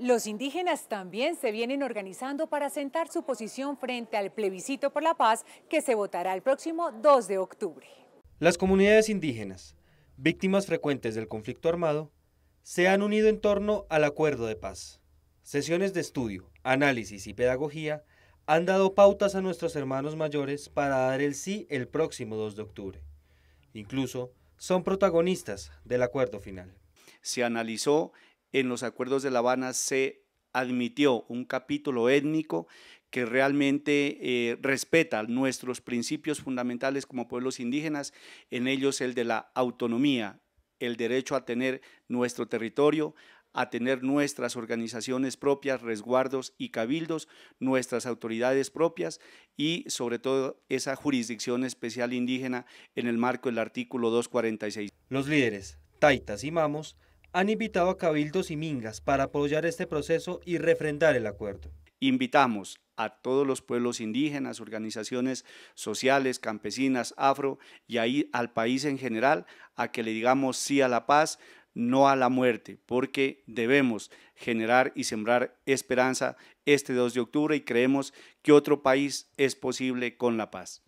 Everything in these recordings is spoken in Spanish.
Los indígenas también se vienen organizando para sentar su posición frente al plebiscito por la paz que se votará el próximo 2 de octubre. Las comunidades indígenas, víctimas frecuentes del conflicto armado, se han unido en torno al acuerdo de paz. Sesiones de estudio, análisis y pedagogía han dado pautas a nuestros hermanos mayores para dar el sí el próximo 2 de octubre. Incluso son protagonistas del acuerdo final. Se analizó en los acuerdos de La Habana se admitió un capítulo étnico que realmente eh, respeta nuestros principios fundamentales como pueblos indígenas, en ellos el de la autonomía, el derecho a tener nuestro territorio, a tener nuestras organizaciones propias, resguardos y cabildos, nuestras autoridades propias y sobre todo esa jurisdicción especial indígena en el marco del artículo 246. Los líderes, taitas y mamos, han invitado a cabildos y mingas para apoyar este proceso y refrendar el acuerdo. Invitamos a todos los pueblos indígenas, organizaciones sociales, campesinas, afro y ahí al país en general a que le digamos sí a la paz, no a la muerte, porque debemos generar y sembrar esperanza este 2 de octubre y creemos que otro país es posible con la paz.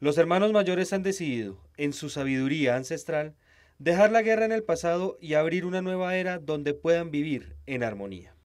Los hermanos mayores han decidido, en su sabiduría ancestral, dejar la guerra en el pasado y abrir una nueva era donde puedan vivir en armonía.